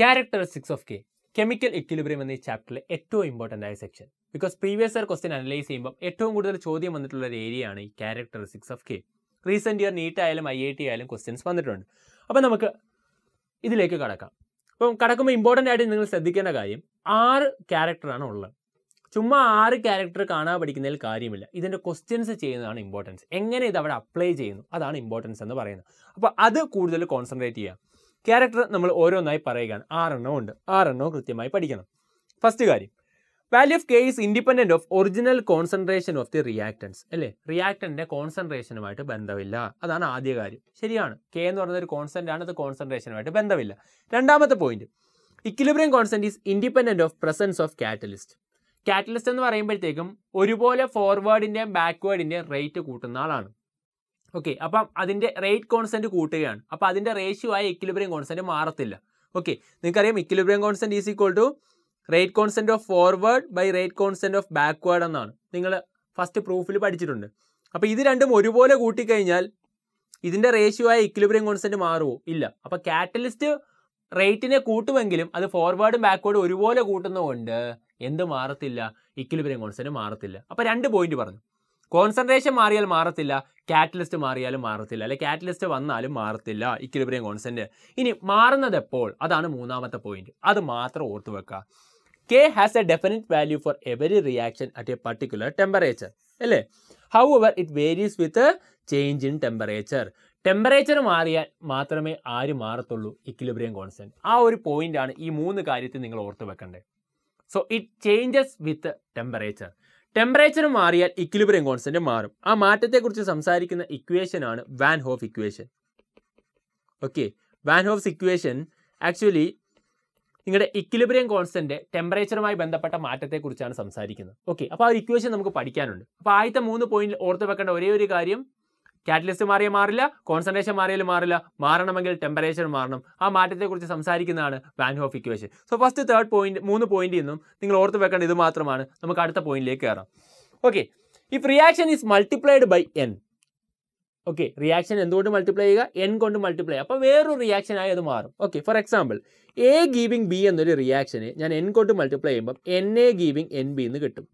Characteristics of K chemical equilibrium എന്ന ഈ ചാപ്റ്ററിലെ ഏറ്റവും ഇമ്പോർട്ടൻ്റ് ആയ section because previous year question analyse ചെയ്യുമ്പോൾ ഏറ്റവും കൂടുതൽ ചോദ്യം വന്നിട്ടുള്ള ഒരു ഏരിയ ആണ് ഈ characteristics of K recent year NEET ആയാലും ഐ ഐ ടി ആയാലും ക്വസ്റ്റ്യൻസ് വന്നിട്ടുണ്ട് അപ്പോൾ നമുക്ക് ഇതിലേക്ക് കടക്കാം അപ്പം കടക്കുമ്പോൾ ഇമ്പോർട്ടൻ്റ് ആയിട്ട് നിങ്ങൾ ശ്രദ്ധിക്കേണ്ട കാര്യം ആറ് ക്യാരക്ടറാണ് ഉള്ളത് ചുമ്മാ ആറ് ക്യാരക്ടർ കാണാൻ പഠിക്കുന്നതിൽ കാര്യമില്ല ഇതിൻ്റെ ക്വസ്റ്റ്യൻസ് ചെയ്യുന്നതാണ് ഇമ്പോർട്ടൻസ് എങ്ങനെ ഇത് അവിടെ അപ്ലൈ ചെയ്യുന്നു അതാണ് ഇമ്പോർട്ടൻസ് എന്ന് പറയുന്നത് അപ്പോൾ അത് കൂടുതൽ കോൺസെൻട്രേറ്റ് ചെയ്യുക ക്യാരക്ടർ നമ്മൾ ഓരോന്നായി പറയുകയാണ് ആറെണ്ണം ഉണ്ട് ആറെണ്ണവും കൃത്യമായി പഠിക്കണം ഫസ്റ്റ് കാര്യം value of K is independent of original concentration of the reactants അല്ലേ റിയാക്ടൻ്റെ കോൺസെൻട്രേഷനുമായിട്ട് ബന്ധമില്ല അതാണ് ആദ്യ കാര്യം ശരിയാണ് കെ എന്ന് പറയുന്ന ഒരു കോൺസെൻ്റ് ആണ് അത് കോൺസെൻട്രേഷനുമായിട്ട് ബന്ധമില്ല രണ്ടാമത്തെ point equilibrium constant is independent of presence of catalyst catalyst എന്ന് പറയുമ്പോഴത്തേക്കും ഒരുപോലെ ഫോർവേഡിൻ്റെയും ബാക്ക്വേഡിൻ്റെയും റേറ്റ് കൂട്ടുന്ന ആളാണ് ഓക്കെ അപ്പം അതിൻ്റെ റേറ്റ് കോൺസെൻറ്റ് കൂട്ടുകയാണ് അപ്പം അതിൻ്റെ റേഷ്യോ ആയ ഇക്വിലിബ്രിയം കോൺസെൻറ്റ് മാറത്തില്ല ഓക്കെ നിങ്ങൾക്കറിയാം equilibrium constant is equal to rate constant of forward by rate constant of backward എന്നാണ് നിങ്ങൾ ഫസ്റ്റ് പ്രൂഫിൽ പഠിച്ചിട്ടുണ്ട് അപ്പോൾ ഇത് രണ്ടും ഒരുപോലെ കൂട്ടിക്കഴിഞ്ഞാൽ ഇതിൻ്റെ റേഷ്യോ ആയ ഇക്വിലിബ്രിയം കോൺസെൻറ്റ് മാറുമോ ഇല്ല അപ്പോൾ കാറ്റലിസ്റ്റ് റേറ്റിനെ കൂട്ടുമെങ്കിലും അത് ഫോർവേഡും ബാക്ക്വേഡും ഒരുപോലെ കൂട്ടുന്നതുകൊണ്ട് എന്ത് മാറത്തില്ല ഇക്വിലിബ്രിയം കോൺസെൻറ്റ് മാറത്തില്ല അപ്പോൾ രണ്ട് പോയിന്റ് പറഞ്ഞു കോൺസെൻട്രേഷൻ മാറിയാൽ മാറത്തില്ല കാറ്റലിസ്റ്റ് മാറിയാലും മാറത്തില്ല അല്ലെ കാറ്റലിസ്റ്റ് വന്നാലും മാറത്തില്ല ഇക്വിലിബ്രിയം കോൺസെൻ്റ് ഇനി മാറുന്നത് എപ്പോൾ അതാണ് മൂന്നാമത്തെ പോയിന്റ് അത് മാത്രം ഓർത്തു വെക്കുക K has a definite value for every reaction at a particular temperature അല്ലേ however it varies with change in temperature temperature മാറിയാൽ മാത്രമേ ആര് മാറത്തുള്ളൂ ഇക്വിലിബ്രിയം കോൺസെൻറ്റ് ആ ഒരു ആണ് ഈ മൂന്ന് കാര്യത്തിൽ നിങ്ങൾ ഓർത്ത് വെക്കേണ്ടത് so it changes with temperature temperature മാറിയാൽ ഇക്വിലിബ്രിയം കോൺസ്റ്റന്റ് മാറും ആ മാറ്റത്തെക്കുറിച്ച് സംസാരിക്കുന്ന ഇക്വേഷൻ ആണ് van Hoff equation okay van Hoff's equation actually നിങ്ങളുടെ ഇക്വിലിബ്രിയം കോൺസ്റ്റന്റ് ടെമ്പറേച്ചറുമായി ബന്ധപ്പെട്ട മാറ്റത്തെക്കുറിച്ചാണ് സംസാരിക്കുന്നത് ഓക്കെ അപ്പോൾ ആ ഒരു ഇക്വേഷൻ നമുക്ക് പഠിക്കാനുണ്ട് അപ്പോൾ ആദ്യത്തെ മൂന്ന് പോയിന്റിൽ ഓർത്ത് വെക്കേണ്ട ഒരേ ഒരു കാര്യം കാറ്റലിസ്റ്റ് മാറിയ മാറില്ല കോൺസെൻട്രേഷൻ മാറിയാലും മാറില്ല മാറണമെങ്കിൽ ടെമ്പറേച്ചർ മാറണം ആ മാറ്റത്തെക്കുറിച്ച് സംസാരിക്കുന്നതാണ് van Hoff equation so first third point മൂന്ന് പോയിന്റിൽ നിന്നും നിങ്ങൾ ഓർത്ത് വെക്കേണ്ട ഇത് മാത്രമാണ് നമുക്ക് അടുത്ത പോയിന്റിലേക്ക് കയറാം okay if reaction is multiplied by n okay reaction എന്തുകൊണ്ട് മൾട്ടിപ്ലൈ ചെയ്യുക എൻ കൊണ്ട് മൾട്ടിപ്ലൈ അപ്പോൾ വേറൊരു ആയി അത് മാറും okay for example A giving B എന്നൊരു റിയാക്ഷന് ഞാൻ എൻ കൊണ്ട് മൾട്ടിപ്ലൈ ചെയ്യുമ്പോൾ n A giving n B എന്ന് കിട്ടും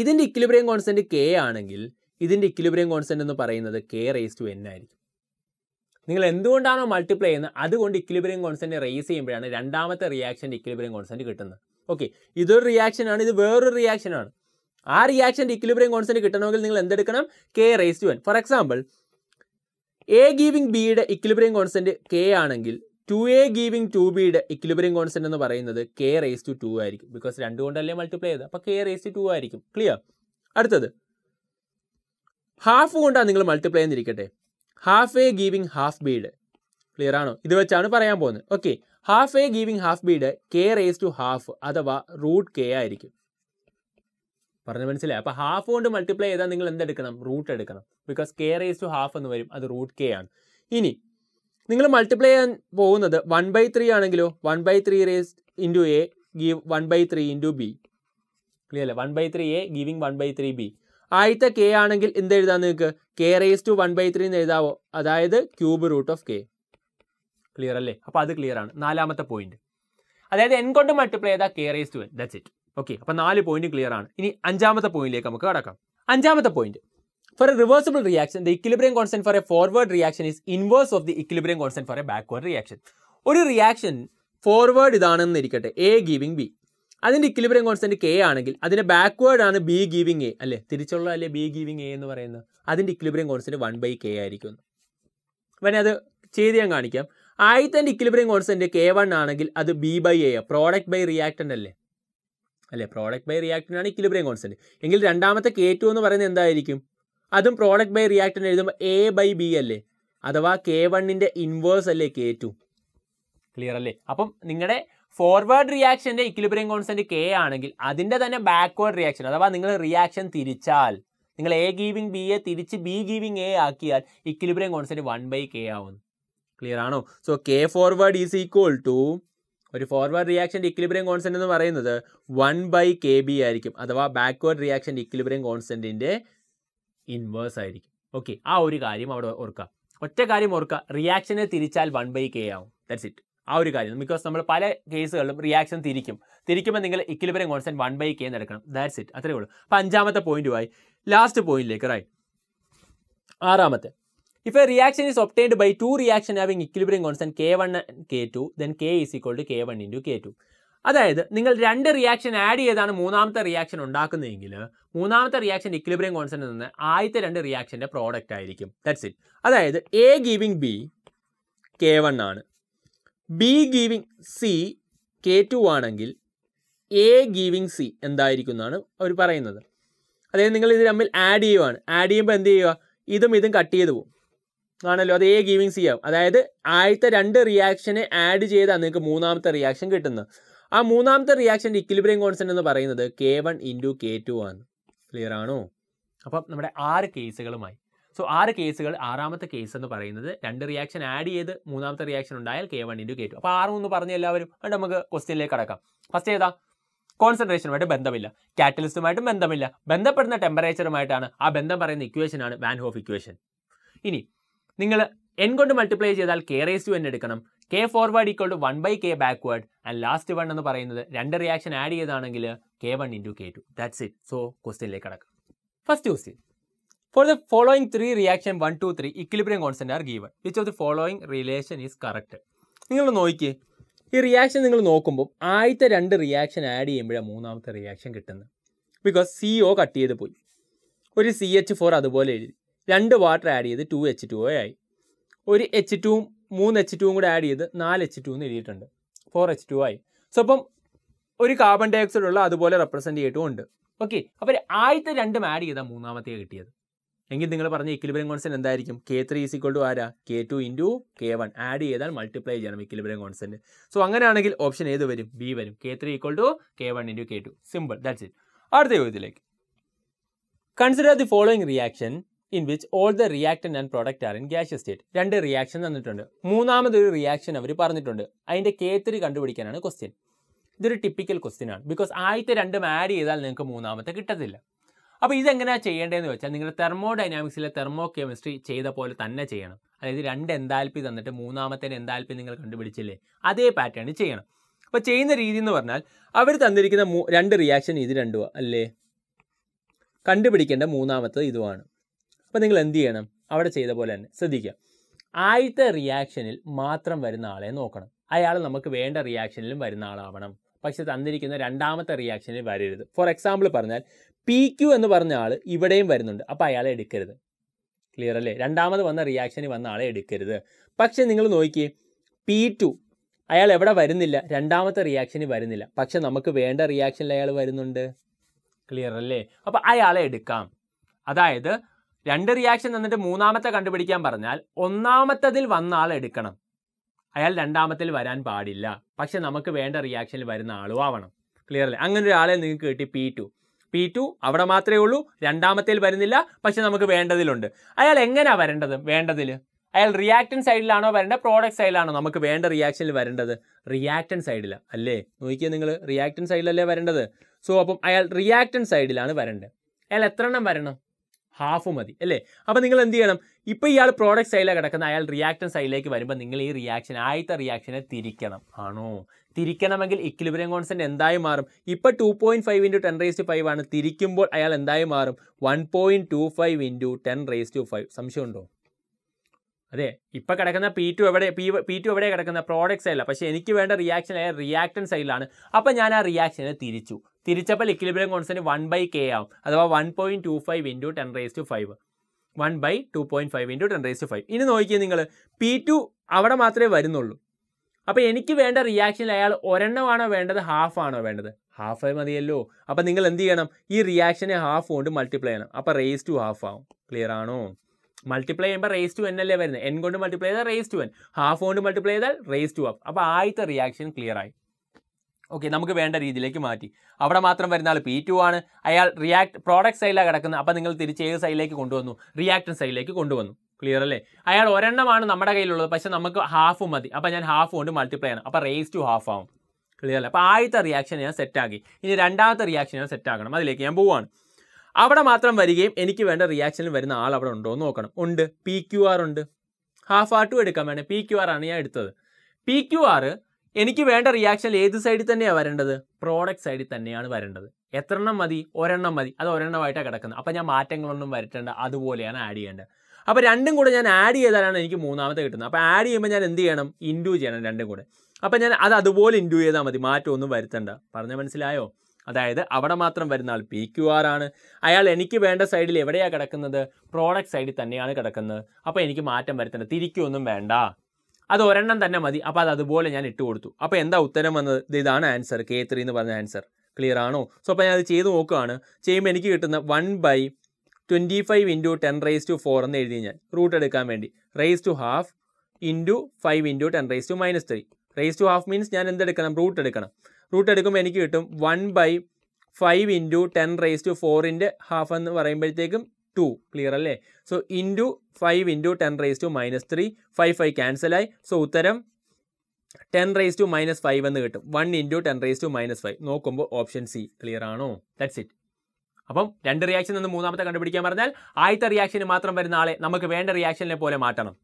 ഇതിൻ്റെ ഇക്ലിബ്രിയം കോൺസെൻറ്റ് കെ ആണെങ്കിൽ ഇതിൻ്റെ ഇക്വിലിബ്രിയം കോൺസ്റ്റൻ്റ് എന്ന് പറയുന്നത് കെ റേസ് ടു എൻ ആയിരിക്കും നിങ്ങൾ എന്തുകൊണ്ടാണോ മൾട്ടിപ്ലൈ ചെയ്യുന്നത് അതുകൊണ്ട് ഇക്വിലിബ്രിയം കോൺസ്റ്റൻ്റ് റേസ് ചെയ്യുമ്പോഴാണ് രണ്ടാമത്തെ റിയാക്ഷൻ്റെ ഇക്വിലിബ്രിയം കോൺസ്റ്റൻ്റ് കിട്ടുന്നത് ഓക്കെ ഇതൊരു റിയാക്ഷനാണ് ഇത് വേറൊരു റിയാക്ഷനാണ് ആ റിയാക്ഷൻ്റെ ഇക്വിലിബ്രിയം കോൺസ്റ്റൻ്റ് കിട്ടണമെങ്കിൽ നിങ്ങൾ എന്തെടുക്കണം K raise to n for example A giving ബിയുടെ ഇക്വിലിബ്രിയം കോൺസ്റ്റൻ്റ് കെ ആണെങ്കിൽ ടു എ ഗീവിംഗ് ടു ബിയുടെ ഇക്വിലിബ്രിയം കോൺസ്റ്റൻ്റ് എന്ന് പറയുന്നത് കെ റേസ് ടു ടു ആയിരിക്കും ബിക്കോസ് രണ്ടുകൊണ്ടല്ലേ മൾട്ടിപ്ലൈ ചെയ്ത് അപ്പോൾ കെ റേസ് ടു ടു ആയിരിക്കും ക്ലിയർ അടുത്തത് ഹാഫ് കൊണ്ടാണ് നിങ്ങൾ മൾട്ടിപ്ലൈ ചെയ്തിരിക്കട്ടെ half A giving half B clear ആണോ ഇത് വെച്ചാണ് പറയാൻ പോകുന്നത് okay half A giving half B K raise to half അഥവാ റൂട്ട് കെ ആയിരിക്കും പറഞ്ഞു മനസ്സിലായി അപ്പോൾ ഹാഫ് കൊണ്ട് മൾട്ടിപ്ലൈ ചെയ്താൽ നിങ്ങൾ എന്തെടുക്കണം റൂട്ട് എടുക്കണം because K raise to half എന്ന് വരും അത് റൂട്ട് കെ ആണ് ഇനി നിങ്ങൾ മൾട്ടിപ്ലൈ ചെയ്യാൻ പോകുന്നത് വൺ ബൈ ത്രീ ആണെങ്കിലോ one by three raise into A give one by three into B clear അല്ലേ one by three A giving one by three B ആദ്യത്തെ കെ ആണെങ്കിൽ എന്തെഴുതാൻ നിങ്ങൾക്ക് K raise to one by three എന്ന് എഴുതാവോ അതായത് cube root of K clear അല്ലേ അപ്പോൾ അത് ക്ലിയർ ആണ് നാലാമത്തെ പോയിന്റ് അതായത് എൻ കൊണ്ട് മൾട്ടിപ്ലൈ ചെയ്താൽ K raise to n that's it okay അപ്പോൾ നാല് പോയിന്റ് ക്ലിയർ ആണ് ഇനി അഞ്ചാമത്തെ പോയിന്റിലേക്ക് നമുക്ക് കടക്കാം അഞ്ചാമത്തെ point for a reversible reaction the equilibrium constant for a forward reaction is inverse of the equilibrium constant for a backward reaction ഒരു റിയാക്ഷൻ ഫോർവേഡ് ഇതാണെന്നിരിക്കട്ടെ എ ഗിവിംഗ് ബി അതിൻ്റെ ഇക്വിലിബ്രിയം കോൺസ്റ്റൻറ്റ് കെ ആണെങ്കിൽ അതിൻ്റെ ബാക്ക്വേർഡ് ആണ് B giving A അല്ലേ തിരിച്ചുള്ള അല്ലേ B giving A എന്ന് പറയുന്നത് അതിൻ്റെ equilibrium constant one by K ആയിരിക്കും വേണേ അത് ചെയ്ത് ഞാൻ കാണിക്കാം ആദ്യത്തെ ഇക്വിലിബ്രിയം കോൺസ്റ്റൻറ്റ് കെ വൺ ആണെങ്കിൽ അത് B by A product by reactant അല്ലേ അല്ലേ പ്രോഡക്റ്റ് ബൈ റിയാക്റ്റൻ്റ് ആണ് ഇക്വിലിബ്രിയം കോൺസ്റ്റൻറ്റ് എങ്കിൽ രണ്ടാമത്തെ കെ ടു എന്ന് പറയുന്നത് എന്തായിരിക്കും അതും പ്രോഡക്റ്റ് ബൈ റിയാക്റ്റൻ്റ് എഴുതുമ്പോൾ എ ബൈ ബി അല്ലേ അഥവാ കെ വണ്ണിൻ്റെ ഇൻവേഴ്സ് അല്ലേ കെ ടു ക്ലിയർ അല്ലേ അപ്പം നിങ്ങളുടെ ഫോർവേഡ് റിയാക്ഷൻ്റെ ഇക്ലിബ്രിയം കോൺസെൻറ്റ് കെ ആണെങ്കിൽ അതിൻ്റെ തന്നെ ബാക്ക്വേർഡ് റിയാക്ഷൻ അഥവാ നിങ്ങൾ റിയാക്ഷൻ തിരിച്ചാൽ നിങ്ങൾ എ ഗീവിംഗ് ബി എ തിരിച്ച് ബി ഗീവിംഗ് എ ആക്കിയാൽ equilibrium constant one by K ആവുന്നു ക്ലിയർ ആണോ so K forward is equal to ഒരു ഫോർവേഡ് റിയാക്ഷൻ്റെ ഇക്ലിബ്രിയം കോൺസ്റ്റൻ്റ് എന്ന് പറയുന്നത് വൺ ബൈ കെ ബി ആയിരിക്കും അഥവാ ബാക്ക്വേർഡ് റിയാക്ഷൻ്റെ ഇക്ലിബ്രിയം കോൺസെൻറ്റിൻ്റെ ഇൻവേഴ്സ് ആയിരിക്കും ഓക്കെ ആ ഒരു കാര്യം അവിടെ ഓർക്കുക ഒറ്റ കാര്യം ഓർക്കുക റിയാക്ഷനെ തിരിച്ചാൽ വൺ ബൈ കെ ആവും ദാറ്റ്സ് ഇറ്റ് ആ ഒരു കാര്യം ബിക്കോസ് നമ്മൾ പല കേസുകളിലും റിയാക്ഷൻ തിരിക്കും തിരിക്കുമ്പോൾ നിങ്ങൾ equilibrium constant one by K എന്ന് എടുക്കണം ദാറ്റ്സ് ഇറ്റ് അത്രേ ഉള്ളൂ അപ്പോൾ അഞ്ചാമത്തെ പോയിന്റുമായി ലാസ്റ്റ് പോയിന്റിലേക്ക് റൈറ്റ് ആറാമത്തെ if a reaction is obtained by two reaction having equilibrium constant K one K two then K is equal to K one into K two അതായത് നിങ്ങൾ രണ്ട് റിയാക്ഷൻ ആഡ് ചെയ്താണ് മൂന്നാമത്തെ റിയാക്ഷൻ ഉണ്ടാക്കുന്നതെങ്കിൽ മൂന്നാമത്തെ റിയാക്ഷൻ ഇക്വലിബ്രിയം കോൺസ്റ്റന്റ് നിന്ന് ആദ്യത്തെ രണ്ട് റിയാക്ഷൻ്റെ പ്രോഡക്റ്റ് ആയിരിക്കും ദാറ്റ്സ് ഇറ്റ് അതായത് A giving B K one ആണ് B giving C K two ആണെങ്കിൽ എ ഗീവിങ് സി എന്തായിരിക്കും എന്നാണ് അവർ പറയുന്നത് അതായത് നിങ്ങൾ ഇത് തമ്മിൽ ആഡ് ചെയ്യുവാണ് ആഡ് ചെയ്യുമ്പോൾ എന്ത് ചെയ്യുക ഇതും ഇതും കട്ട് ചെയ്ത് പോവും ആണല്ലോ അത് എ ഗീവിങ് സി ആവും അതായത് ആദ്യത്തെ രണ്ട് റിയാക്ഷനെ ആഡ് ചെയ്താൽ നിങ്ങൾക്ക് മൂന്നാമത്തെ റിയാക്ഷൻ കിട്ടുന്നത് ആ മൂന്നാമത്തെ റിയാക്ഷൻ്റെ ഇക്വിലിബ്രിയം കോൺസ്റ്റൻ്റ് എന്ന് പറയുന്നത് K one into K two ആണ് ക്ലിയർ ആണോ അപ്പം നമ്മുടെ ആറ് കേസുകളുമായി സോ ആറ് കേസുകൾ ആറാമത്തെ കേസ് എന്ന് പറയുന്നത് രണ്ട് റിയാക്ഷൻ ആഡ് ചെയ്ത് മൂന്നാമത്തെ റിയാക്ഷൻ ഉണ്ടായാൽ K one into K two അപ്പോൾ ആറ് എന്ന് പറഞ്ഞ എല്ലാവരും അത് നമുക്ക് ക്വസ്റ്റ്യനിലേക്ക് കടക്കാം ഫസ്റ്റ് ഏതാ കോൺസെൻട്രേഷനുമായിട്ട് ബന്ധമില്ല കാറ്റലിസ്റ്റുമായിട്ടും ബന്ധമില്ല ബന്ധപ്പെടുന്ന ടെമ്പറേച്ചറുമായിട്ടാണ് ആ ബന്ധം പറയുന്ന ഇക്വേഷനാണ് ഹോഫ് ഇക്വേഷൻ ഇനി നിങ്ങൾ എൻ കൊണ്ട് മൾട്ടിപ്ലൈ ചെയ്താൽ കെ റേസ് ടു എൻ എടുക്കണം K forward equal to one by K backward and last one എന്ന് പറയുന്നത് രണ്ട് റിയാക്ഷൻ ആഡ് ചെയ്താണെങ്കിൽ K one into K two that's it so ക്വസ്റ്റ്യനിലേക്ക് കടക്കാം first question For the following three reaction 1, 2, 3, equilibrium constant are given. Which of the following relation is correct? നിങ്ങൾ നോക്കി ഈ reaction നിങ്ങൾ നോക്കുമ്പോൾ ആദ്യത്തെ രണ്ട് റിയാക്ഷൻ ആഡ് ചെയ്യുമ്പോഴാണ് മൂന്നാമത്തെ റിയാക്ഷൻ കിട്ടുന്നത് ബിക്കോസ് സി ഒ കട്ട് ചെയ്ത് പോയി ഒരു സി എച്ച് ഫോർ അതുപോലെ എഴുതി രണ്ട് വാട്ടർ ആഡ് ചെയ്ത് ടു എച്ച് ടു ആയി ഒരു എച്ച് ടുവും മൂന്ന് എച്ച് ടുവും കൂടെ ആഡ് ചെയ്ത് നാല് എച്ച് ടു എന്ന് എഴുതിയിട്ടുണ്ട് ഫോർ എച്ച് ടു ആയി സോ അപ്പം ഒരു കാർബൺ ഡൈ ഉള്ള അതുപോലെ റെപ്രസെൻറ്റ് ചെയ്തിട്ടും ഉണ്ട് ഓക്കെ അപ്പോൾ ആദ്യത്തെ രണ്ടും ആഡ് ചെയ്താൽ മൂന്നാമത്തെ കിട്ടിയത് എങ്കിൽ നിങ്ങൾ പറഞ്ഞ ഇക്വിലിബ്രിയം കോൺസെൻറ്റ് എന്തായിരിക്കും K three is equal to ആരാ K two into K one add ചെയ്താൽ മൾട്ടിപ്ലൈ ചെയ്യണം ഇക്വിലിബ്രിയം കോൺസെൻറ്റ് സോ അങ്ങനെയാണെങ്കിൽ ഓപ്ഷൻ ഏത് വരും ബി വരും K three equal to K one into K two simple that's it അടുത്ത ചോദ്യത്തിലേക്ക് consider the following reaction in which all the reactant and product are in gas state രണ്ട് reaction തന്നിട്ടുണ്ട് മൂന്നാമതൊരു reaction അവർ പറഞ്ഞിട്ടുണ്ട് അതിൻ്റെ കെ ത്രീ കണ്ടുപിടിക്കാനാണ് ക്വസ്റ്റ്യൻ ഇതൊരു typical question ആണ് ബിക്കോസ് ആദ്യത്തെ രണ്ടും ആഡ് ചെയ്താൽ നിങ്ങൾക്ക് മൂന്നാമത്തെ കിട്ടത്തില്ല അപ്പോൾ ഇതെങ്ങനെയാണ് ചെയ്യേണ്ടതെന്ന് വെച്ചാൽ നിങ്ങൾ തെർമോ ഡൈനാമിക്സിലെ തെർമോ കെമിസ്ട്രി ചെയ്ത പോലെ തന്നെ ചെയ്യണം അതായത് രണ്ട് എന്താൽപ്പി തന്നിട്ട് മൂന്നാമത്തെ എന്താൽപ്പി നിങ്ങൾ കണ്ടുപിടിച്ചില്ലേ അതേ പാറ്റേൺ ചെയ്യണം അപ്പോൾ ചെയ്യുന്ന രീതി എന്ന് പറഞ്ഞാൽ അവർ തന്നിരിക്കുന്ന രണ്ട് റിയാക്ഷൻ ഇത് രണ്ടും അല്ലേ കണ്ടുപിടിക്കേണ്ട മൂന്നാമത്തത് ഇതുമാണ് അപ്പോൾ നിങ്ങൾ എന്ത് ചെയ്യണം അവിടെ ചെയ്ത പോലെ തന്നെ ശ്രദ്ധിക്കുക ആദ്യത്തെ റിയാക്ഷനിൽ മാത്രം വരുന്ന ആളെ നോക്കണം അയാൾ നമുക്ക് വേണ്ട റിയാക്ഷനിലും വരുന്ന ആളാവണം പക്ഷെ തന്നിരിക്കുന്ന രണ്ടാമത്തെ റിയാക്ഷനിൽ വരരുത് ഫോർ എക്സാമ്പിൾ പറഞ്ഞാൽ പി ക്യു എന്ന് പറഞ്ഞ ആൾ ഇവിടെയും വരുന്നുണ്ട് അപ്പോൾ അയാളെ എടുക്കരുത് ക്ലിയർ അല്ലേ രണ്ടാമത് വന്ന റിയാക്ഷനിൽ വന്ന ആളെ എടുക്കരുത് പക്ഷേ നിങ്ങൾ നോക്കിയേ പി ടു അയാൾ എവിടെ വരുന്നില്ല രണ്ടാമത്തെ റിയാക്ഷന് വരുന്നില്ല പക്ഷെ നമുക്ക് വേണ്ട റിയാക്ഷനിൽ അയാൾ വരുന്നുണ്ട് ക്ലിയർ അല്ലേ അപ്പോൾ അയാളെ എടുക്കാം അതായത് രണ്ട് റിയാക്ഷൻ തന്നിട്ട് മൂന്നാമത്തെ കണ്ടുപിടിക്കാൻ പറഞ്ഞാൽ ഒന്നാമത്തതിൽ വന്ന ആൾ എടുക്കണം അയാൾ രണ്ടാമത്തിൽ വരാൻ പാടില്ല പക്ഷെ നമുക്ക് വേണ്ട റിയാക്ഷനിൽ വരുന്ന ആളും ആവണം ക്ലിയർ അല്ലേ അങ്ങനെ ഒരാളെ നിങ്ങൾക്ക് കിട്ടി പി ടു പി ടു അവിടെ മാത്രമേ ഉള്ളൂ രണ്ടാമത്തേൽ വരുന്നില്ല പക്ഷെ നമുക്ക് വേണ്ടതിലുണ്ട് അയാൾ എങ്ങനെയാണ് വരേണ്ടത് വേണ്ടതിൽ അയാൾ റിയാക്ടൻ സൈഡിലാണോ വരേണ്ടത് പ്രോഡക്റ്റ് സൈഡിലാണോ നമുക്ക് വേണ്ട റിയാക്ഷനിൽ വരേണ്ടത് റിയാക്ടൻ സൈഡിൽ അല്ലേ നോക്കിയേ നിങ്ങൾ റിയാക്ടൻ സൈഡിലല്ലേ വരേണ്ടത് സോ അപ്പം അയാൾ റിയാക്ടൻ സൈഡിലാണ് വരേണ്ടത് അയാൾ എത്ര എണ്ണം വരണം ഹാഫ് മതി അല്ലേ അപ്പോൾ നിങ്ങൾ എന്ത് ചെയ്യണം ഇപ്പം ഇയാൾ പ്രോഡക്റ്റ് സൈഡിലാണ് കിടക്കുന്ന അയാൾ റിയാക്ഷൻ സൈഡിലേക്ക് വരുമ്പോൾ നിങ്ങൾ ഈ റിയാക്ഷൻ ആദ്യത്തെ റിയാക്ഷനെ തിരിക്കണം ആണോ തിരിക്കണമെങ്കിൽ ഇക്ലിബ്രിയം കോൺസെൻറ്റ് എന്തായി മാറും ഇപ്പം two point five into ten raise to five ആണ് തിരിക്കുമ്പോൾ അയാൾ എന്തായി മാറും one point two five into ten raise to five സംശയമുണ്ടോ അതെ ഇപ്പം കിടക്കുന്ന പി ടു എവിടെ പി പി ടു എവിടെ കിടക്കുന്ന പ്രോഡക്റ്റ് സൈഡിലാണ് പക്ഷേ എനിക്ക് വേണ്ട റിയാക്ഷൻ അയാൾ റിയാക്ടൻ സൈഡിലാണ് അപ്പം ഞാൻ ആ റിയാക്ഷനെ തിരിച്ചു തിരിച്ചപ്പോൾ equilibrium constant one by K ആവും അഥവാ one point two five into ten raise to five one by two point five into ten raise to five ഇനി നോക്കിയേ നിങ്ങൾ പി ടു അവിടെ മാത്രമേ വരുന്നുള്ളൂ അപ്പോൾ എനിക്ക് വേണ്ട റിയാക്ഷനിൽ അയാൾ ഒരെണ്ണമാണോ വേണ്ടത് ഹാഫ് ആണോ വേണ്ടത് ഹാഫ് ആയി മതിയല്ലോ അപ്പോൾ നിങ്ങൾ എന്ത് ചെയ്യണം ഈ റിയാക്ഷനെ ഹാഫ് കൊണ്ട് മൾട്ടിപ്ലൈ ചെയ്യണം അപ്പോൾ റേസ് ടു ഹാഫ് ആവും ക്ലിയർ ആണോ മൾട്ടിപ്ലൈ ചെയ്യുമ്പോൾ റേസ് ടു എൻ അല്ലേ വരുന്നത് എൻ കൊണ്ട് മൾട്ടിപ്ലൈ ചെയ്താൽ റേസ് ടു എൻ ഹാഫ് കൊണ്ട് മൾട്ടിപ്ലൈ ചെയ്താൽ റേസ് ടു അപ്പ് അപ്പോൾ ആദ്യത്തെ റിയാക്ഷൻ ക്ലിയർ ആയി ഓക്കെ നമുക്ക് വേണ്ട രീതിയിലേക്ക് മാറ്റി അവിടെ മാത്രം വരുന്ന ആൾ പി ടു ആണ് അയാൾ റിയാക്ട് പ്രോഡക്റ്റ് സൈഡിലാണ് കിടക്കുന്നത് അപ്പോൾ നിങ്ങൾ തിരിച്ച് ഏത് സൈഡിലേക്ക് കൊണ്ടുവന്നു റിയാക്ടിൻ സൈഡിലേക്ക് കൊണ്ടുവന്നു ക്ലിയർ അല്ലേ അയാൾ ഒരെണ്ണമാണ് നമ്മുടെ കയ്യിലുള്ളത് പക്ഷെ നമുക്ക് ഹാഫ് മതി അപ്പോൾ ഞാൻ ഹാഫ് കൊണ്ട് മൾട്ടിപ്ലൈ ചെയ്യണം അപ്പോൾ റേസ് ടു ഹാഫ് ആവും ക്ലിയർ അല്ലേ അപ്പോൾ ആദ്യത്തെ റിയാക്ഷൻ ഞാൻ സെറ്റാക്കി ഇനി രണ്ടാമത്തെ റിയാക്ഷൻ ഞാൻ സെറ്റാക്കണം അതിലേക്ക് ഞാൻ പോവാണ് അവിടെ മാത്രം വരികയും എനിക്ക് വേണ്ട റിയാക്ഷനിൽ വരുന്ന ആൾ അവിടെ ഉണ്ടോ എന്ന് നോക്കണം ഉണ്ട് പി ക്യു ആർ ഉണ്ട് ഹാഫ് ആർ ടു എടുക്കാൻ വേണം പി ക്യു ആർ ആണ് ഞാൻ എടുത്തത് പി ക്യു ആർ എനിക്ക് വേണ്ട റിയാക്ഷൻ ഏത് സൈഡിൽ തന്നെയാണ് വരേണ്ടത് പ്രോഡക്റ്റ് സൈഡിൽ തന്നെയാണ് വരേണ്ടത് എണ്ണം മതി ഒരെണ്ണം മതി അത് ഒരെണ്ണമായിട്ടാണ് കിടക്കുന്നത് അപ്പോൾ ഞാൻ മാറ്റങ്ങളൊന്നും വരട്ടേണ്ട അതുപോലെയാണ് ആഡ് ചെയ്യേണ്ടത് അപ്പോൾ രണ്ടും കൂടെ ഞാൻ ആഡ് ചെയ്താലാണ് എനിക്ക് മൂന്നാമത്തെ കിട്ടുന്നത് അപ്പോൾ ആഡ് ചെയ്യുമ്പോൾ ഞാൻ എന്ത് ചെയ്യണം ഇൻഡ്യൂ ചെയ്യണം രണ്ടും കൂടെ അപ്പോൾ ഞാൻ അത് അതുപോലെ ഇൻഡ്യൂ ചെയ്താൽ മതി മാറ്റമൊന്നും വരുത്തേണ്ട പറഞ്ഞ മനസ്സിലായോ അതായത് അവിടെ മാത്രം വരുന്ന ആൾ പി ക്യു ആർ ആണ് അയാൾ എനിക്ക് വേണ്ട സൈഡിൽ എവിടെയാണ് കിടക്കുന്നത് പ്രോഡക്റ്റ് സൈഡിൽ തന്നെയാണ് കിടക്കുന്നത് അപ്പോൾ എനിക്ക് മാറ്റം വരുത്തേണ്ട തിരിക്കൊന്നും വേണ്ട അത് ഒരെണ്ണം തന്നെ മതി അപ്പോൾ അത് അതുപോലെ ഞാൻ ഇട്ട് കൊടുത്തു അപ്പോൾ എന്താ ഉത്തരം വന്നത് ഇതാണ് ആൻസർ കെ ത്രീ എന്ന് പറഞ്ഞ ആൻസർ ക്ലിയർ ആണോ സോ അപ്പോൾ ഞാൻ അത് ചെയ്ത് നോക്കുകയാണ് ചെയ്യുമ്പോൾ എനിക്ക് കിട്ടുന്ന one by twenty five into ten raise to four എന്ന് എഴുതി ഞാൻ റൂട്ട് എടുക്കാൻ വേണ്ടി raise to half into five into ten raise to minus three raise to half means ഞാൻ എന്തെടുക്കണം റൂട്ട് എടുക്കണം റൂട്ട് എടുക്കുമ്പോൾ എനിക്ക് കിട്ടും one by five into ten raise to ഫോറിൻ്റെ ഹാഫ് എന്ന് പറയുമ്പോഴത്തേക്കും ടു ക്ലിയർ അല്ലേ so into five into ten raise to minus three five five ക്യാൻസലായി സോ ഉത്തരം ten raise to minus five എന്ന് കിട്ടും one into ten raise to minus five നോക്കുമ്പോൾ option C clear ആണോ ദാറ്റ്സ് ഇറ്റ് അപ്പം രണ്ട് reaction നിന്ന് മൂന്നാമത്തെ കണ്ടുപിടിക്കാൻ പറഞ്ഞാൽ ആദ്യത്തെ റിയാക്ഷന് മാത്രം വരുന്ന ആളെ നമുക്ക് വേണ്ട റിയാക്ഷനെ പോലെ മാറ്റണം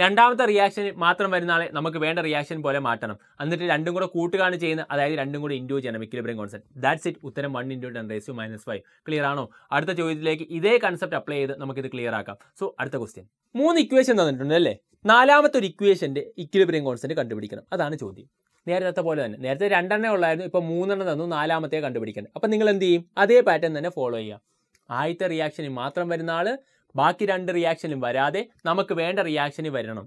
രണ്ടാമത്തെ റിയാക്ഷൻ മാത്രം വരുന്ന ആളെ നമുക്ക് വേണ്ട റിയാക്ഷൻ പോലെ മാറ്റണം എന്നിട്ട് രണ്ടും കൂടെ കൂട്ടുകാണ് ചെയ്യുന്നത് അതായത് രണ്ടും കൂടെ ഇൻഡ്യൂ ചെയ്യണം ഇക്വിലിബ്രിയം കോൺസെപ്റ്റ് ദാറ്റ്സ് ഇറ്റ് ഉത്തരം one into ten raise minus five clear ആണോ അടുത്ത ചോദ്യത്തിലേക്ക് ഇതേ കൺസെപ്റ്റ് അപ്ലൈ ചെയ്ത് നമുക്കിത് ക്ലിയർ ആക്കാം സോ അടുത്ത ക്വസ്റ്റ്യൻ മൂന്ന് ഇക്വേഷൻ തന്നിട്ടുണ്ട് അല്ലേ നാലാമത്തെ ഒരു ഇക്വേഷൻ്റെ ഇക്വിലിബ്രിയം കോൺസെപ്റ്റ് കണ്ടുപിടിക്കണം അതാണ് ചോദ്യം നേരത്തെ പോലെ തന്നെ നേരത്തെ രണ്ടെണ്ണേ ഉള്ളായിരുന്നു ഇപ്പോൾ മൂന്നെണ്ണം തന്നു നാലാമത്തെ കണ്ടുപിടിക്കണം അപ്പം നിങ്ങൾ എന്ത് ചെയ്യും അതേ പാറ്റേൺ തന്നെ ഫോളോ ചെയ്യുക ആദ്യത്തെ റിയാക്ഷൻ മാത്രം വരുന്ന ആൾ ബാക്കി രണ്ട് റിയാക്ഷനും വരാതെ നമുക്ക് വേണ്ട റിയാക്ഷന് വരണം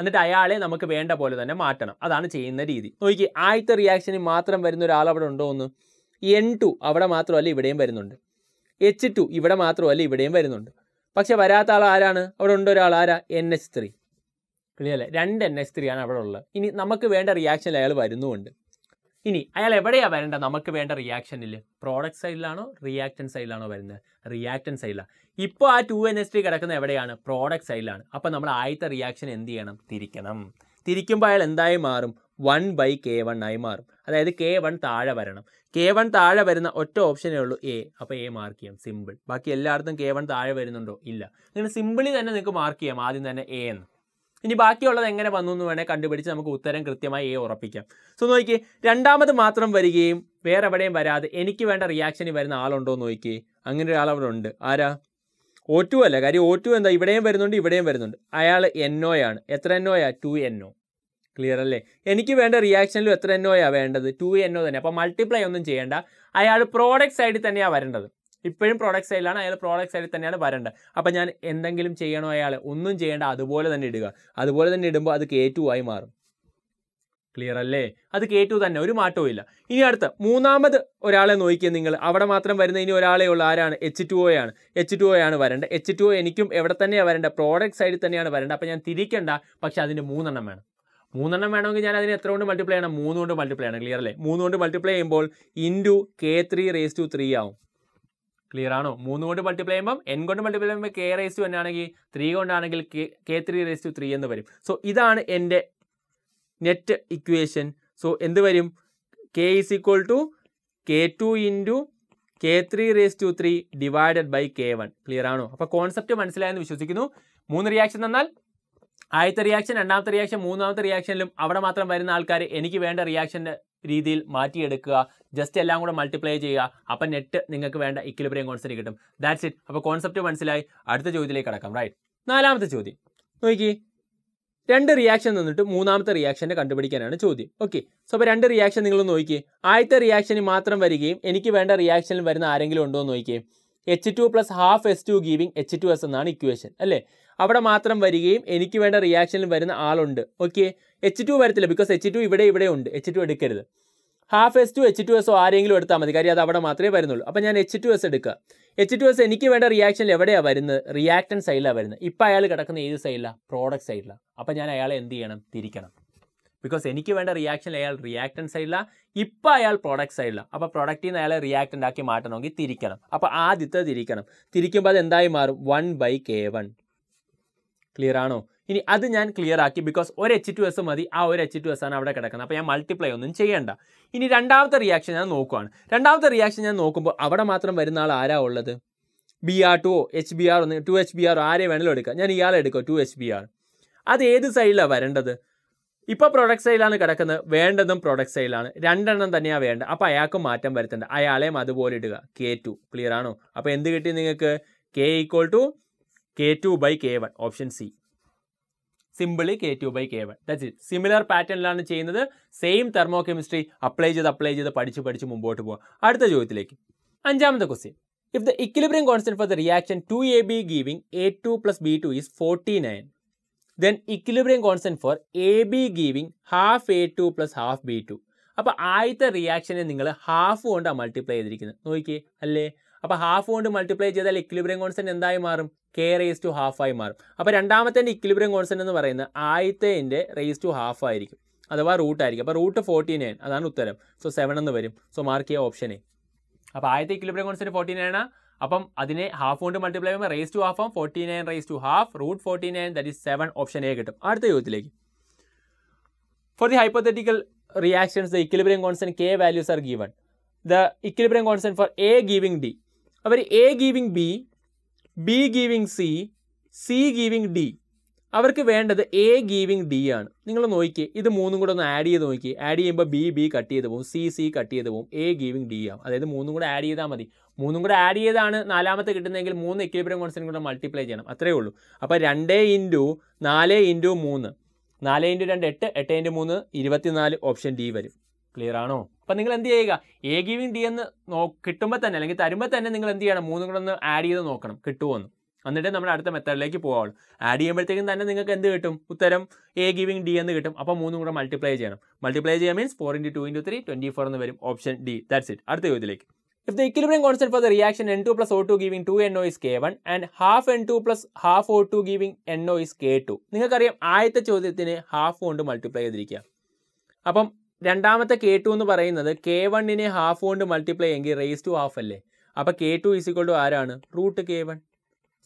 എന്നിട്ട് അയാളെ നമുക്ക് വേണ്ട പോലെ തന്നെ മാറ്റണം അതാണ് ചെയ്യുന്ന രീതി നോക്കി ആദ്യത്തെ റിയാക്ഷന് മാത്രം വരുന്ന ഒരാൾ അവിടെ ഉണ്ടോ എന്ന് എൻ ടു അവിടെ മാത്രമല്ല ഇവിടെയും വരുന്നുണ്ട് എച്ച് ടു ഇവിടെ മാത്രമല്ല ഇവിടെയും വരുന്നുണ്ട് പക്ഷെ വരാത്ത ആൾ ആരാണ് അവിടെ ഉണ്ടോ ഒരാൾ ആരാ എൻ എച്ച് ത്രീ ക്ലിയർ അല്ലേ രണ്ട് എൻ എച്ച് ത്രീ ആണ് അവിടെ ഉള്ളത് ഇനി നമുക്ക് വേണ്ട റിയാക്ഷനിൽ അയാൾ വരുന്നുമുണ്ട് ഇനി അയാൾ എവിടെയാണ് വരേണ്ടത് നമുക്ക് വേണ്ട റിയാക്ഷനിൽ പ്രോഡക്റ്റ് സൈഡിലാണോ റിയാക്ടൻ സൈഡിലാണോ വരുന്നത് റിയാക്ടൻ സൈഡിലാണ് ഇപ്പോൾ ആ ടു എൻ എസ് ടി കിടക്കുന്നത് എവിടെയാണ് പ്രോഡക്റ്റ് സൈഡിലാണ് അപ്പോൾ നമ്മൾ ആദ്യത്തെ റിയാക്ഷൻ എന്ത് ചെയ്യണം തിരിക്കണം തിരിക്കുമ്പോൾ അയാൾ എന്തായി മാറും വൺ ബൈ കെ വൺ ആയി മാറും അതായത് കെ വൺ താഴെ വരണം കെ വൺ താഴെ വരുന്ന ഒറ്റ ഓപ്ഷനേ ഉള്ളൂ എ അപ്പോൾ എ മാർക്ക് ചെയ്യാം സിമ്പിൾ ബാക്കി എല്ലായിടത്തും കെ വൺ താഴെ വരുന്നുണ്ടോ ഇല്ല നിങ്ങൾ സിമ്പിളി തന്നെ നിങ്ങൾക്ക് മാർക്ക് ചെയ്യാം ആദ്യം തന്നെ എ എന്ന് ഇനി ബാക്കിയുള്ളത് എങ്ങനെ വന്നു എന്ന് വേണേൽ കണ്ടുപിടിച്ച് നമുക്ക് ഉത്തരം കൃത്യമായി എ ഉറപ്പിക്കാം സോ നോക്കി രണ്ടാമത് മാത്രം വരികയും വേറെ എവിടെയും വരാതെ എനിക്ക് വേണ്ട റിയാക്ഷന് വരുന്ന ആളുണ്ടോ എന്ന് നോക്കി അങ്ങനെ ഒരാൾ അവിടെ ഉണ്ട് ആരാ ഒ ടു അല്ല കാര്യം ഒ ടു എന്താ ഇവിടെയും വരുന്നുണ്ട് ഇവിടെയും വരുന്നുണ്ട് അയാൾ എൻ ഒ ആണ് എത്ര എൻ ഒയാ ടു എൻ ഒ ക്ലിയർ അല്ലേ എനിക്ക് വേണ്ട റിയാക്ഷനിലും എത്ര എൻ ഒയാ വേണ്ടത് ടു എൻ ഒ തന്നെ അപ്പോൾ മൾട്ടിപ്ലൈ ഒന്നും ചെയ്യേണ്ട അയാൾ പ്രോഡക്റ്റ് സൈഡിൽ തന്നെയാണ് വരേണ്ടത് ഇപ്പോഴും പ്രോഡക്റ്റ് സൈഡിലാണ് അയാൾ പ്രോഡക്റ്റ് സൈഡിൽ തന്നെയാണ് വരേണ്ടത് അപ്പോൾ ഞാൻ എന്തെങ്കിലും ചെയ്യണോ അയാൾ ഒന്നും ചെയ്യേണ്ട അതുപോലെ തന്നെ ഇടുക അതുപോലെ തന്നെ ഇടുമ്പോൾ അത് കെ ടു ആയി മാറും ക്ലിയർ അല്ലേ അത് കെ ടു തന്നെ ഒരു മാറ്റവും ഇല്ല ഇനി അടുത്ത മൂന്നാമത് ഒരാളെ നോക്കിയാൽ നിങ്ങൾ അവിടെ മാത്രം വരുന്ന ഇനി ഒരാളെ ഉള്ളൂ ആരാണ് എച്ച് ടു ആണ് എച്ച് ടു ആണ് വരേണ്ടത് എച്ച് ടു ഒ എനിക്കും എവിടെ തന്നെയാണ് വരേണ്ടത് പ്രോഡക്റ്റ് സൈഡിൽ തന്നെയാണ് വരേണ്ടത് അപ്പോൾ ഞാൻ തിരിക്കണ്ട പക്ഷേ അതിൻ്റെ മൂന്നെണ്ണം വേണം മൂന്നെണ്ണം വേണമെങ്കിൽ ഞാൻ അതിന് എത്ര കൊണ്ട് മൾട്ടിപ്ലൈ ചെയ്യണം മൂന്നുകൊണ്ട് കൊണ്ട് മൾട്ടിപ്ലൈ ചെയ്യണം ക്ലിയർ അല്ലേ മൂന്നുകൊണ്ട് കൊണ്ട് മൾട്ടിപ്ലൈ ചെയ്യുമ്പോൾ into K three raise to three ആവും ക്ലിയർ ആണോ മൂന്ന് കൊണ്ട് മൾട്ടിപ്ലൈ ചെയ്യുമ്പോൾ എൻ കൊണ്ട് മൾട്ടിപ്ലൈ ചെയ്യുമ്പോൾ കെ റേസ് ടു എൻ ആണെങ്കിൽ ത്രീ കൊണ്ടാണെങ്കിൽ K three raise to three എന്ന് വരും സോ ഇതാണ് എൻ്റെ നെറ്റ് ഇക്വേഷൻ സോ എന്ത് വരും K is equal to K two into K three raise to three divided by K one clear ആണോ അപ്പോൾ കോൺസെപ്റ്റ് മനസ്സിലായെന്ന് വിശ്വസിക്കുന്നു മൂന്ന് റിയാക്ഷൻ തന്നാൽ ആദ്യത്തെ റിയാക്ഷൻ രണ്ടാമത്തെ റിയാക്ഷൻ മൂന്നാമത്തെ റിയാക്ഷനിലും അവിടെ മാത്രം വരുന്ന ആൾക്കാർ എനിക്ക് വേണ്ട റിയാക്ഷൻ്റെ രീതിയിൽ മാറ്റിയെടുക്കുക ജസ്റ്റ് എല്ലാം കൂടെ മൾട്ടിപ്ലൈ ചെയ്യുക അപ്പം നെറ്റ് നിങ്ങൾക്ക് വേണ്ട ഇക്വിലിബ്രിയം കോൺസെപ്റ്റ് കിട്ടും ദാറ്റ്സ് ഇറ്റ് അപ്പോൾ കോൺസെപ്റ്റ് മനസ്സിലായി അടുത്ത ചോദ്യത്തിലേക്ക് കടക്കാം റൈറ്റ് നാലാമത്തെ ചോദ്യം നോക്കി രണ്ട് റിയാക്ഷൻ നിന്നിട്ട് മൂന്നാമത്തെ റിയാക്ഷനെ കണ്ടുപിടിക്കാനാണ് ചോദ്യം ഓക്കെ സോ അപ്പോൾ രണ്ട് റിയാക്ഷൻ നിങ്ങൾ നോക്കി ആദ്യത്തെ റിയാക്ഷന് മാത്രം വരികയും എനിക്ക് വേണ്ട റിയാക്ഷനിൽ വരുന്ന ആരെങ്കിലും ഉണ്ടോ എന്ന് നോക്കിയേ H two plus half S two giving H two S എന്നാണ് ഇക്വേഷൻ അല്ലേ അവിടെ മാത്രം വരികയും എനിക്ക് വേണ്ട റിയാക്ഷനിൽ വരുന്ന ആളുണ്ട് ഓക്കെ എച്ച് ടു വരത്തില്ല ബിക്കോസ് എച്ച് ടു ഇവിടെ ഇവിടെ ഉണ്ട് എച്ച് ടു എടുക്കരുത് half S two H two O ആരെങ്കിലും എടുത്താൽ മതി കാര്യം അത് അവിടെ മാത്രമേ വരുന്നുള്ളൂ അപ്പോൾ ഞാൻ എച്ച് ടു എസ് എടുക്കുക എച്ച് ടു എസ് എനിക്ക് വേണ്ട റിയാക്ഷനിൽ എവിടെയാണ് വരുന്നത് റിയാക്ടൻ സൈഡിലാണ് വരുന്നത് ഇപ്പം അയാൾ കിടക്കുന്ന ഏത് സൈഡിലാണ് പ്രോഡക്റ്റ് സൈഡിലാണ് അപ്പോൾ ഞാൻ അയാളെ എന്ത് ചെയ്യണം തിരിക്കണം ബിക്കോസ് എനിക്ക് വേണ്ട റിയാക്ഷൻ അയാൾ റിയാക്ടൻ സൈഡിലാണ് ഇപ്പം അയാൾ പ്രോഡക്റ്റ് സൈഡിലാണ് അപ്പോൾ പ്രൊഡക്റ്റിൽ നിന്ന് അയാളെ റിയാക്ടൻ്റ് ആക്കി മാറ്റണമെങ്കിൽ തിരിക്കണം അപ്പോൾ ആദ്യത്തെ തിരിക്കണം തിരിക്കുമ്പോൾ അത് എന്തായി മാറും one by K one clear ആണോ ഇനി അത് ഞാൻ ക്ലിയർ ആക്കി ബിക്കോസ് ഒരു എച്ച് ടു എസ് മതി ആ ഒരു എച്ച് ടു എസ് ആണ് അവിടെ കിടക്കുന്നത് അപ്പോൾ ഞാൻ മൾട്ടിപ്ലൈ ഒന്നും ചെയ്യേണ്ട ഇനി രണ്ടാമത്തെ റിയാക്ഷൻ ഞാൻ നോക്കുവാണ് രണ്ടാമത്തെ റിയാക്ഷൻ ഞാൻ നോക്കുമ്പോൾ അവിടെ മാത്രം വരുന്ന ആൾ ആരാ ഉള്ളത് B R two H B R ഒന്ന് ടു എച്ച് ബി ആർ ആരെ വേണമെങ്കിലും എടുക്കുക ഞാൻ ഇയാളെ എടുക്കുക ടു എച്ച് ബി ആർ അത് ഏത് സൈഡിലാണ് വരേണ്ടത് ഇപ്പോൾ പ്രൊഡക്റ്റ് സൈഡിലാണ് കിടക്കുന്നത് വേണ്ടതും പ്രൊഡക്റ്റ് സൈഡിലാണ് രണ്ടെണ്ണം തന്നെയാണ് വേണ്ടത് അപ്പോൾ അയാൾക്ക് മാറ്റം വരുത്തേണ്ട അയാളെയും അതുപോലെ ഇടുക കെ ടു ക്ലിയർ ആണോ അപ്പോൾ എന്ത് കിട്ടി നിങ്ങൾക്ക് K equal to K two by K one option C simply K two by K one that's it similar പാറ്റേണിലാണ് ചെയ്യുന്നത് സെയിം തെർമോ കെമിസ്ട്രി അപ്ലൈ ചെയ്ത് അപ്ലൈ ചെയ്ത് പഠിച്ച് പഠിച്ച് മുമ്പോട്ട് പോകാം അടുത്ത ചോദ്യത്തിലേക്ക് അഞ്ചാമത്തെ question if the equilibrium constant for the reaction two A B giving A two plus B two is forty nine then equilibrium constant for A B giving half A two plus half B two അപ്പോൾ ആദ്യത്തെ റിയാക്ഷനെ നിങ്ങൾ half കൊണ്ടാണ് multiply ചെയ്തിരിക്കുന്നത് നോക്കിയേ അല്ലേ അപ്പോൾ half കൊണ്ട് multiply ചെയ്താൽ ഇക്വിലിബ്രിയം കോൺസ്റ്റൻറ്റ് എന്തായി മാറും കെ റേസ് ടു ഹാഫ് ആയി മാറും അപ്പോൾ രണ്ടാമത്തെ ഇക്വിലിബ്രിയം കോൺസ്റ്റൻറ്റ് എന്ന് പറയുന്നത് ആദ്യത്തെ റേസ് ടു ഹാഫ് ആയിരിക്കും അഥവാ റൂട്ട് ആയിരിക്കും അപ്പോൾ റൂട്ട് ഫോർട്ടി നയൻ അതാണ് ഉത്തരം സോ സെവൻ എന്ന് വരും സോ മാർക്ക് ചെയ്യുക ഓപ്ഷൻ എ അപ്പോൾ ആദ്യത്തെ ഇക്വിലിബ്രിയം കോൺസ്റ്റൻറ്റ് ഫോർട്ടി നയൻ ആണ് അപ്പം അതിനെ ഹാഫ് കൊണ്ട് മൾട്ടിപ്ലൈ ചെയ്യുമ്പോൾ റേസ് ടു ഹാഫ് ആവും forty nine raise to half root forty nine that is seven option A കിട്ടും അടുത്ത ചോദ്യത്തിലേക്ക് for the hypothetical reactions the equilibrium constant K values are given the equilibrium constant for A giving D അവർ A giving B B giving C C giving D അവർക്ക് വേണ്ടത് A giving D ആണ് നിങ്ങൾ നോക്കിയേ ഇത് മൂന്നും കൂടെ ഒന്ന് ആഡ് ചെയ്ത് നോക്കി ആഡ് ചെയ്യുമ്പോൾ ബി ബി കട്ട് ചെയ്ത് പോകും സി സി കട്ട് ചെയ്ത് പോകും എ ഗീവിങ് ഡി ആവും അതായത് മൂന്നും കൂടെ ആഡ് ചെയ്താൽ മതി മൂന്നും കൂടെ ആഡ് ചെയ്താണ് നാലാമത്തെ കിട്ടുന്നതെങ്കിൽ മൂന്ന് എക്വിബ്രിയം കോൺസെൻ്റ് കൂടെ മൾട്ടിപ്ലൈ ചെയ്യണം അത്രേ ഉള്ളൂ അപ്പോൾ രണ്ട് ഇൻറ്റു നാല് ഇൻറ്റു മൂന്ന് നാല് ഇൻറ്റു രണ്ട് എട്ട് എട്ട് ഇൻറ്റു മൂന്ന് ഇരുപത്തിനാല് ഓപ്ഷൻ ഡി വരും ക്ലിയർ ആണോ അപ്പം നിങ്ങൾ എന്ത് ചെയ്യുക എ ഗിവിങ് ഡി എന്ന് നോ കിട്ടുമ്പോൾ തന്നെ അല്ലെങ്കിൽ തരുമ്പോൾ തന്നെ നിങ്ങൾ എന്ത് ചെയ്യണം മൂന്നും കൂടെ ഒന്ന് ആഡ് ചെയ്ത് നോക്കണം എന്ന് എന്നിട്ട് നമ്മൾ അടുത്ത മെത്തേഡിലേക്ക് പോകാവുള്ളൂ ആഡ് ചെയ്യുമ്പോഴത്തേക്കും തന്നെ നിങ്ങൾക്ക് എന്ത് കിട്ടും ഉത്തരം എ ഗിവിങ് ഡി എന്ന് കിട്ടും അപ്പോൾ മൂന്നും കൂടെ മൾട്ടിപ്ലൈ ചെയ്യണം മൾട്ടിപ്ലൈ ചെയ്യാൻ means four into two into three twenty four എന്ന് വരും ഓപ്ഷൻ ഡി ദാറ്റ്സ് ഇറ്റ് അടുത്ത ചോദ്യത്തിലേക്ക് plus O two constant two N O N2 K O2 and 2NO is K1 and half N2 two half O2 O NO is K2. നിങ്ങൾക്കറിയാം ആദ്യത്തെ ചോദ്യത്തിന് half കൊണ്ട് multiply ചെയ്തിരിക്കുക അപ്പം രണ്ടാമത്തെ കെ ടു എന്ന് പറയുന്നത് കെ വണ്ണിനെ ഹാഫ് കൊണ്ട് മൾട്ടിപ്ലൈ എങ്കിൽ റേസ് ടു ഹാഫ് അല്ലേ അപ്പോൾ കെ ടു ഈസിക്വൾ ടു ആരാണ് root K one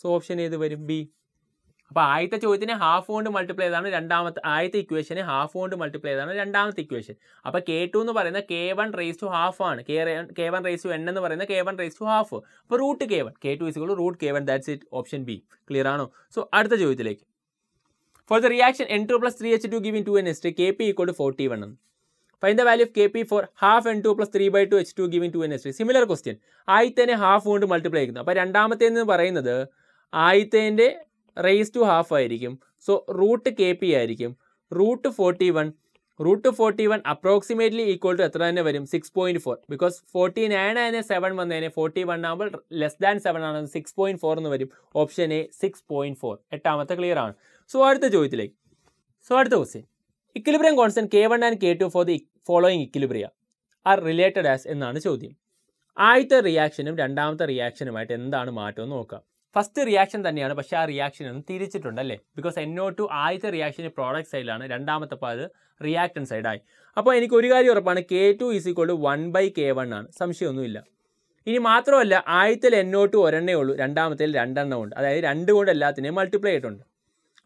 so option ഏത് വരും ബി അപ്പോൾ ആദ്യത്തെ ചോദ്യത്തിനെ ഹാഫ് കൊണ്ട് മൾട്ടിപ്ലൈ ചെയ്താണ് രണ്ടാമത്തെ ആദ്യത്തെ ഇക്വേഷനെ ഹാഫ് കൊണ്ട് മൾട്ടിപ്ലൈ ചെയ്താണ് രണ്ടാമത്തെ ഇക്വേഷൻ അപ്പോൾ കെ ടു എന്ന് പറയുന്ന K one raise to half ആണ് K K one raise to N എന്ന് പറയുന്നത് K one raise to half അപ്പോൾ root K one K two is root K one that's it option B clear ആണോ so അടുത്ത ചോദ്യത്തിലേക്ക് for the reaction N two plus three H two giving two N S T K P equal to forty one find the value of K P for half N two plus three by two H two giving two N S three similar question ആയിത്തേനെ half കൊണ്ട് multiply ചെയ്യുന്നു അപ്പോൾ രണ്ടാമത്തെ എന്ന് പറയുന്നത് ആയിത്തേൻ്റെ raise to half ആയിരിക്കും so root K P ആയിരിക്കും root forty one root forty one approximately equal to എത്ര തന്നെ വരും six point four because forty nine ആയതിനെ സെവൻ വന്നതിനെ ഫോർട്ടി വൺ ആകുമ്പോൾ ലെസ് ദാൻ സെവൻ ആണെന്ന് സിക്സ് പോയിൻറ്റ് ഫോർ എന്ന് വരും option A six point four എട്ടാമത്തെ ക്ലിയർ ആണ് സോ അടുത്ത ചോദ്യത്തിലേക്ക് സോ അടുത്ത question equilibrium constant K one and K two for the following equilibria are related as എന്നാണ് ചോദ്യം ആദ്യത്തെ റിയാക്ഷനും രണ്ടാമത്തെ റിയാക്ഷനുമായിട്ട് എന്താണ് മാറ്റം എന്ന് നോക്കാം ഫസ്റ്റ് റിയാക്ഷൻ തന്നെയാണ് പക്ഷേ ആ റിയാക്ഷൻ ഒന്ന് തിരിച്ചിട്ടുണ്ട് അല്ലേ ബിക്കോസ് എന്നോ ടു ആദ്യത്തെ റിയാക്ഷൻ പ്രോഡക്റ്റ് സൈഡിലാണ് രണ്ടാമത്തെ പാത് റിയാക്ടൻ സൈഡായി അപ്പോൾ എനിക്ക് ഒരു കാര്യം ഉറപ്പാണ് K two is equal to one by K one ആണ് സംശയമൊന്നുമില്ല ഇനി മാത്രമല്ല ആദ്യത്തിൽ എന്നോ ടു ഒരെണ്ണേ ഉള്ളൂ രണ്ടാമത്തേൽ രണ്ടെണ്ണം ഉണ്ട് അതായത് രണ്ട് കൊണ്ട് എല്ലാത്തിനെയും മൾട്ടിപ്ലൈ ആയിട്ടുണ്ട്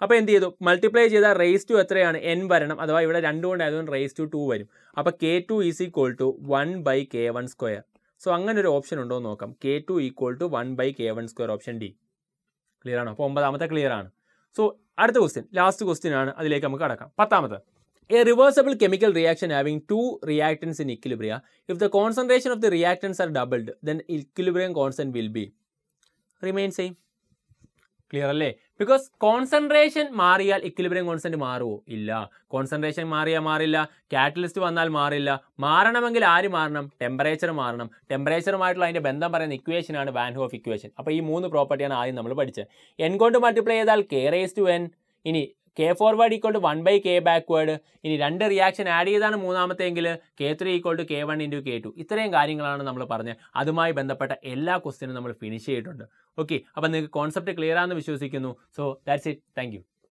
അപ്പോൾ എന്ത് ചെയ്തു മൾട്ടിപ്ലൈ ചെയ്താൽ റേസ് ടു എത്രയാണ് എൻ വരണം അഥവാ ഇവിടെ കൊണ്ട് ആയതുകൊണ്ട് റേസ് ടു ടു വരും അപ്പോൾ K two is equal to one by K one square so അങ്ങനെ ഒരു ഓപ്ഷൻ ഉണ്ടോ എന്ന് നോക്കാം K two equal to one by K one square option D clear ആണോ അപ്പോൾ ഒമ്പതാമത്തെ ക്ലിയർ ആണ് സോ അടുത്ത ക്വസ്റ്റ്യൻ ലാസ്റ്റ് ക്വസ്റ്റ്യൻ ആണ് അതിലേക്ക് നമുക്ക് കടക്കാം പത്താമത്തെ a reversible chemical reaction having two reactants in equilibria if the concentration of the reactants are doubled then equilibrium constant will be remain same clear അല്ലേ ബിക്കോസ് കോൺസെൻട്രേഷൻ മാറിയാൽ equilibrium constant മാറുമോ ഇല്ല concentration മാറിയാൽ മാറില്ല കാറ്റലിസ്റ്റ് വന്നാൽ മാറില്ല മാറണമെങ്കിൽ ആര് മാറണം ടെമ്പറേച്ചർ മാറണം ടെമ്പറേച്ചറുമായിട്ടുള്ള അതിൻ്റെ ബന്ധം പറയുന്ന ഇക്വേഷനാണ് വാൻ ഹോഫ് ഇക്വേഷൻ അപ്പോൾ ഈ മൂന്ന് പ്രോപ്പർട്ടിയാണ് ആദ്യം നമ്മൾ പഠിച്ചത് എൻ കൊണ്ട് മൾട്ടിപ്ലൈ ചെയ്താൽ കെ റേസ് ടു എൻ ഇനി K forward equal to one by K backward ഇനി രണ്ട് റിയാക്ഷൻ ആഡ് ചെയ്താണ് മൂന്നാമത്തെങ്കിൽ K three equal to K one into K two ഇത്രയും കാര്യങ്ങളാണ് നമ്മൾ പറഞ്ഞത് അതുമായി ബന്ധപ്പെട്ട എല്ലാ ക്വസ്റ്റ്യനും നമ്മൾ ഫിനിഷ് ചെയ്തിട്ടുണ്ട് ഓക്കെ അപ്പം നിങ്ങൾക്ക് കോൺസെപ്റ്റ് ക്ലിയർ ആണെന്ന് വിശ്വസിക്കുന്നു സോ ദാറ്റ്സ് ഇറ്റ് താങ്ക്